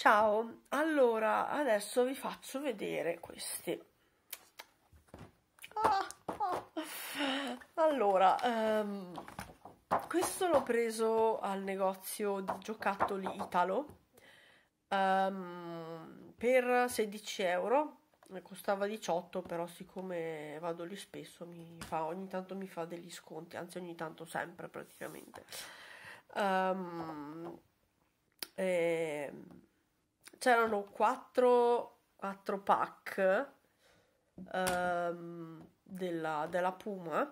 Ciao, allora adesso vi faccio vedere questi. Ah, ah. Allora, um, questo l'ho preso al negozio di giocattoli Italo um, per 16 euro. Costava 18, però siccome vado lì spesso mi fa, ogni tanto mi fa degli sconti, anzi ogni tanto sempre praticamente. Um, ehm, e c'erano 4, 4 pack um, della, della, Puma.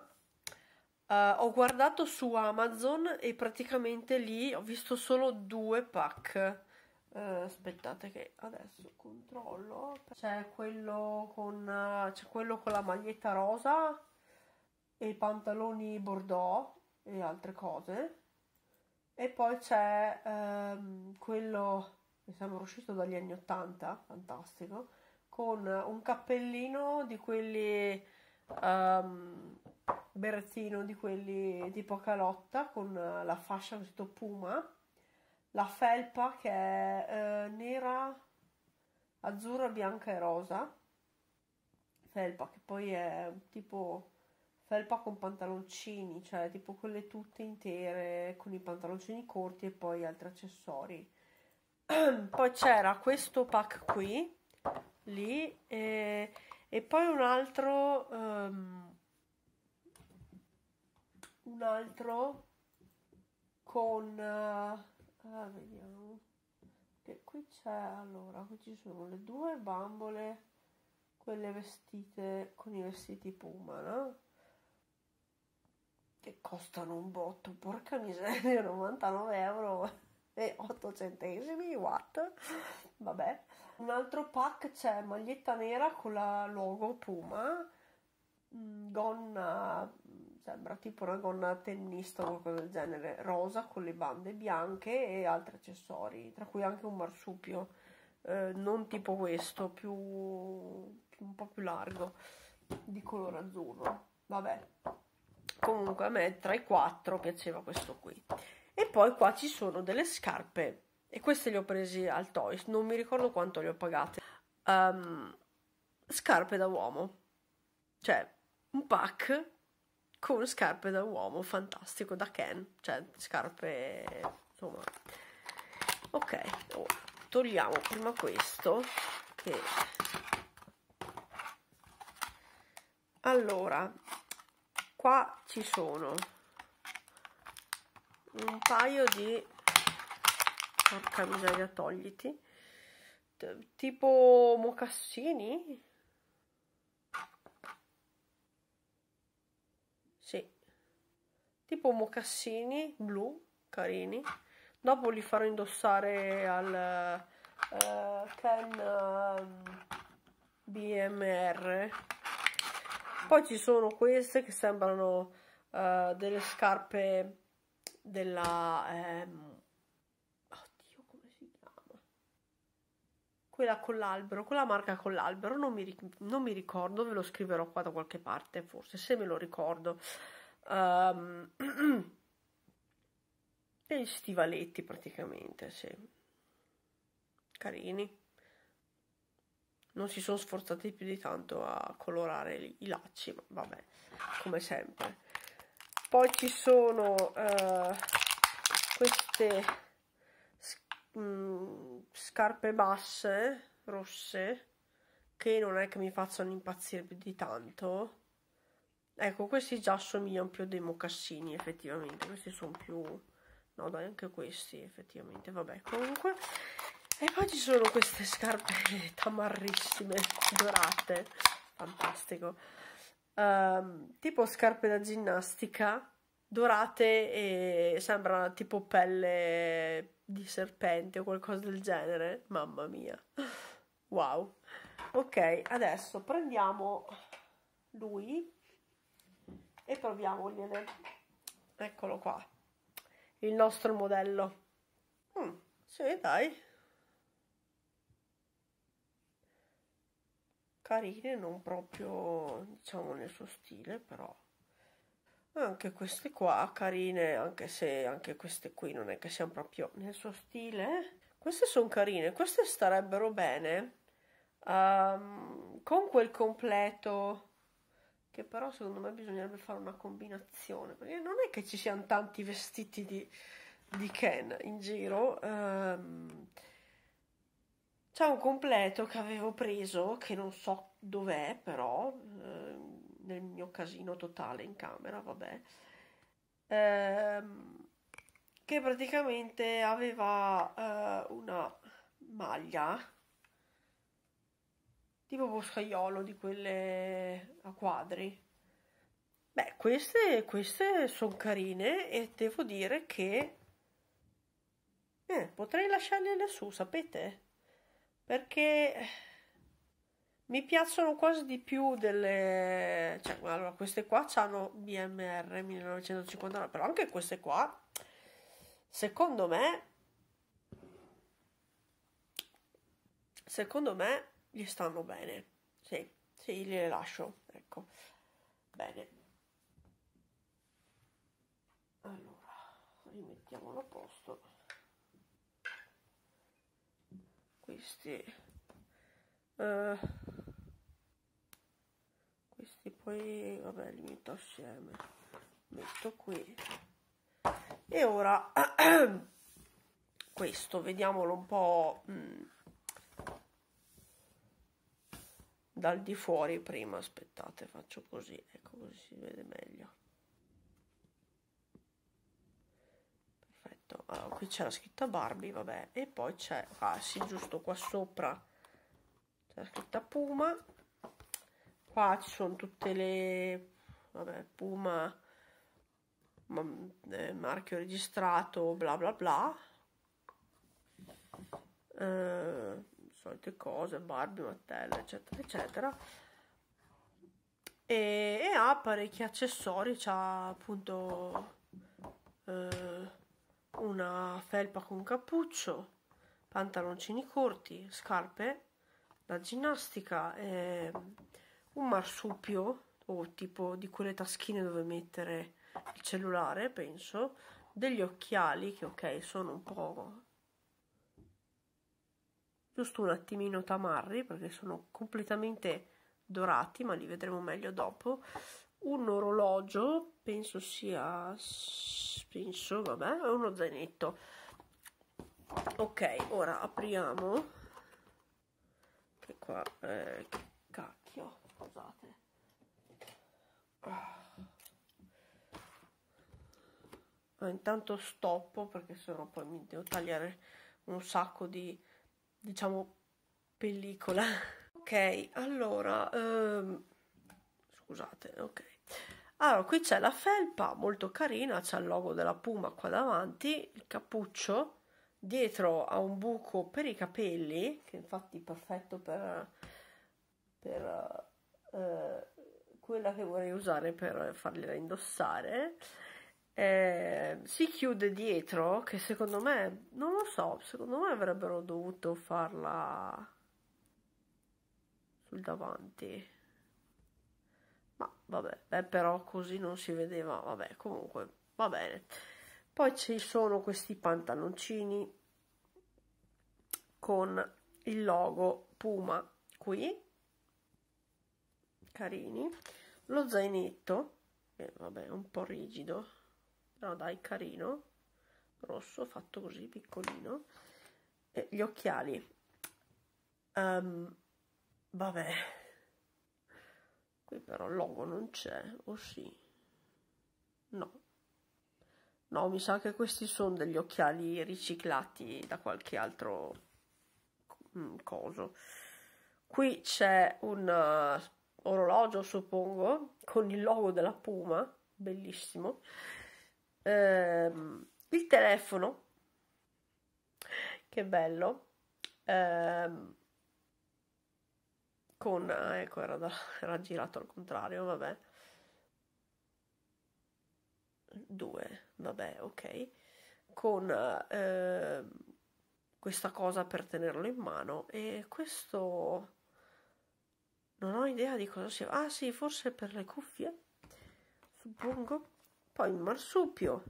Uh, ho guardato su Amazon e praticamente lì ho visto solo due pack. Uh, aspettate che adesso controllo. C'è quello, con, c'è quello con la maglietta rosa e i pantaloni bordeaux e altre cose. E poi c'è um, quello mi sembra uscito dagli anni 80, fantastico, con un cappellino di quelli um, berrettino di quelli tipo calotta con la fascia così puma, la felpa che è eh, nera, azzurra, bianca e rosa, felpa che poi è tipo felpa con pantaloncini, cioè tipo quelle tutte intere con i pantaloncini corti e poi altri accessori poi c'era questo pack qui, lì, e, e poi un altro, um, un altro con, uh, ah, vediamo, che qui c'è, allora, qui ci sono le due bambole, quelle vestite con i vestiti puma, no? Che costano un botto, porca miseria, 99 euro e 8 centesimi What? vabbè un altro pack c'è maglietta nera con la logo Puma mm, gonna sembra tipo una gonna tennista o qualcosa del genere rosa con le bande bianche e altri accessori tra cui anche un marsupio eh, non tipo questo più un po' più largo di colore azzurro vabbè comunque a me tra i quattro piaceva questo qui e poi qua ci sono delle scarpe. E queste le ho presi al Toys, non mi ricordo quanto le ho pagate. Um, scarpe da uomo. Cioè, un pack con scarpe da uomo, fantastico, da Ken. Cioè, scarpe... insomma... Ok, oh, togliamo prima questo. Che... Allora, qua ci sono un paio di porca miseria togliti tipo mocassini sì tipo mocassini blu carini dopo li farò indossare al uh, Ken uh, BMR poi ci sono queste che sembrano uh, delle scarpe della... Ehm, oddio, come si chiama? Quella con l'albero, quella marca con l'albero, non, non mi, ricordo, ve lo scriverò qua da qualche parte, forse, se me lo ricordo. Um, stivaletti praticamente, sì. Carini. Non si sono sforzati più di tanto a colorare i lacci, ma vabbè, come sempre poi ci sono uh, queste mm, scarpe basse rosse che non è che mi facciano impazzire più di tanto ecco questi già assomigliano più a dei mocassini effettivamente questi sono più no dai anche questi effettivamente vabbè comunque e poi ci sono queste scarpe tamarrissime dorate fantastico uh, tipo scarpe da ginnastica dorate e sembrano tipo pelle di serpente o qualcosa del genere. Mamma mia. Wow. Ok, adesso prendiamo lui e proviamogliene. Eccolo qua. Il nostro modello. Mm, sì, dai. carine, non proprio diciamo nel suo stile, però anche queste qua carine, anche se anche queste qui non è che siano proprio nel suo stile. Eh. Queste sono carine, queste starebbero bene um, con quel completo che però secondo me bisognerebbe fare una combinazione, perché non è che ci siano tanti vestiti di, di Ken in giro. Um, c'è un completo che avevo preso, che non so dov'è però, eh, nel mio casino totale in camera, vabbè, ehm, che praticamente aveva eh, una maglia tipo boscaiolo di quelle a quadri. Beh, queste, queste sono carine e devo dire che eh, potrei lasciarle lassù, sapete? perché eh, mi piacciono quasi di più delle... Cioè, allora, queste qua hanno BMR 1959, però anche queste qua, secondo me, secondo me gli stanno bene. Sì, sì, gliele lascio, ecco. Bene. Allora, rimettiamolo a posto. questi eh, questi poi vabbè li metto assieme metto qui e ora questo vediamolo un po' mh, mm, dal di fuori prima aspettate faccio così ecco così si vede meglio scritto? Allora, eh, qui c'è la scritta Barbie, vabbè, e poi c'è, ah sì, giusto qua sopra c'è scritta Puma, qua ci sono tutte le, vabbè, Puma, ma, eh, marchio registrato, bla bla bla, eh, solite cose, Barbie, Mattel, eccetera, eccetera. E, e ha parecchi accessori, c'ha appunto... Eh, una felpa con cappuccio, pantaloncini corti, scarpe da ginnastica, eh, un marsupio o tipo di quelle taschine dove mettere il cellulare, penso, degli occhiali che ok, sono un po' giusto un attimino tamarri perché sono completamente dorati, ma li vedremo meglio dopo un orologio, penso sia, penso, vabbè, è uno zainetto. Ok, ora apriamo, che qua, eh, che cacchio, scusate. Ah, ah intanto stoppo perché sennò poi mi devo tagliare un sacco di, diciamo, pellicola. Ok, allora... Um, scusate, ok. Allora, qui c'è la felpa, molto carina, c'è il logo della Puma qua davanti, il cappuccio, dietro ha un buco per i capelli, che infatti è perfetto per, per eh, quella che vorrei usare per fargliela indossare. Eh, si chiude dietro, che secondo me, non lo so, secondo me avrebbero dovuto farla sul davanti ma vabbè, eh, però così non si vedeva, vabbè, comunque va bene. Poi ci sono questi pantaloncini con il logo Puma qui, carini. Lo zainetto, che eh, vabbè, un po' rigido, però dai, carino, rosso, fatto così, piccolino. E gli occhiali. Um, vabbè, Qui però il logo non c'è, o oh sì? No. No, mi sa che questi sono degli occhiali riciclati da qualche altro mm, coso. Qui c'è un uh, orologio, suppongo, con il logo della Puma, bellissimo. Ehm, il telefono, che bello. Ehm, con... Eh, ecco, era, da, era girato al contrario, vabbè. 2, vabbè, ok. Con eh, questa cosa per tenerlo in mano e questo... Non ho idea di cosa sia. Ah sì, forse per le cuffie, suppongo. Poi il marsupio,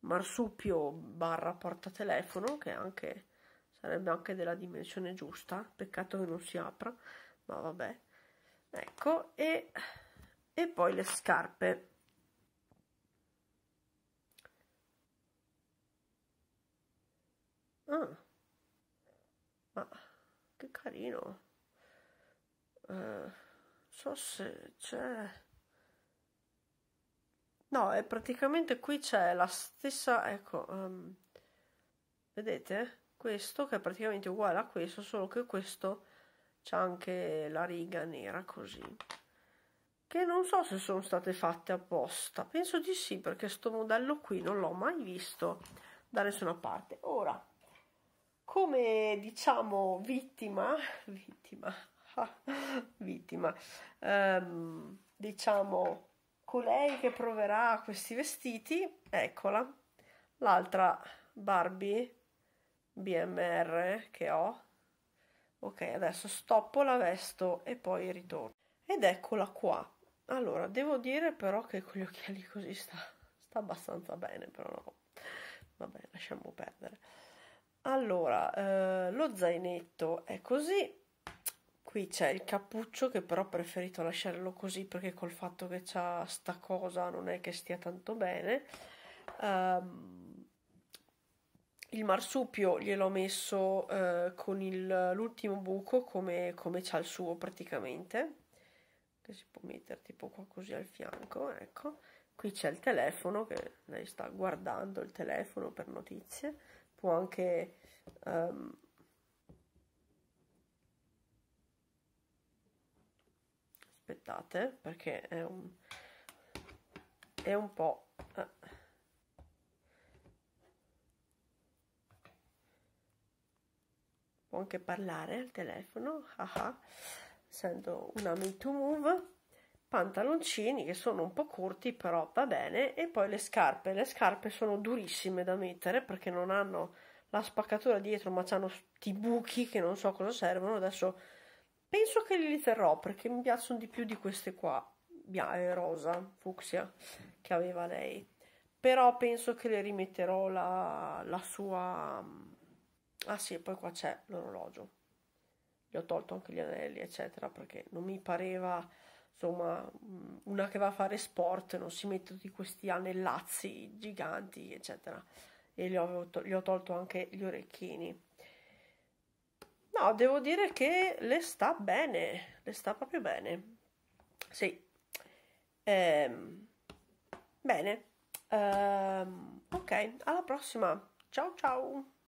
marsupio barra portatelefono, che è anche sarebbe anche della dimensione giusta peccato che non si apra ma vabbè ecco e, e poi le scarpe ah, ma che carino eh, so se c'è no è praticamente qui c'è la stessa ecco um, vedete questo che è praticamente uguale a questo solo che questo c'è anche la riga nera così che non so se sono state fatte apposta penso di sì perché sto modello qui non l'ho mai visto da nessuna parte ora come diciamo vittima vittima vittima ehm, diciamo colei che proverà questi vestiti eccola l'altra Barbie BMR che ho. Ok, adesso stoppo la vesto e poi ritorno. Ed eccola qua. Allora, devo dire però che con gli occhiali così sta, sta abbastanza bene, però no. Vabbè, lasciamo perdere. Allora, eh, lo zainetto è così. Qui c'è il cappuccio che però ho preferito lasciarlo così perché col fatto che c'ha sta cosa non è che stia tanto bene. Um, il marsupio gliel'ho messo eh, con il, l'ultimo buco come, come c'ha il suo praticamente che si può mettere tipo qua così al fianco ecco qui c'è il telefono che lei sta guardando il telefono per notizie può anche um, aspettate perché è un, è un po' eh anche parlare al telefono, haha, ah. essendo una made to move, pantaloncini che sono un po' corti però va bene, e poi le scarpe, le scarpe sono durissime da mettere perché non hanno la spaccatura dietro ma hanno sti buchi che non so cosa servono, adesso penso che li terrò perché mi piacciono di più di queste qua, eh, rosa, fucsia, che aveva lei però penso che le rimetterò la, la sua Ah sì, poi qua c'è l'orologio. Gli ho tolto anche gli anelli, eccetera, perché non mi pareva, insomma, mm, una che va a fare sport, non si mette tutti questi anellazzi giganti, eccetera. E gli ho, gli ho tolto anche gli orecchini. No, devo dire che le sta bene, le sta proprio bene. Sì. Ehm, bene. Ehm, ok, alla prossima. Ciao ciao.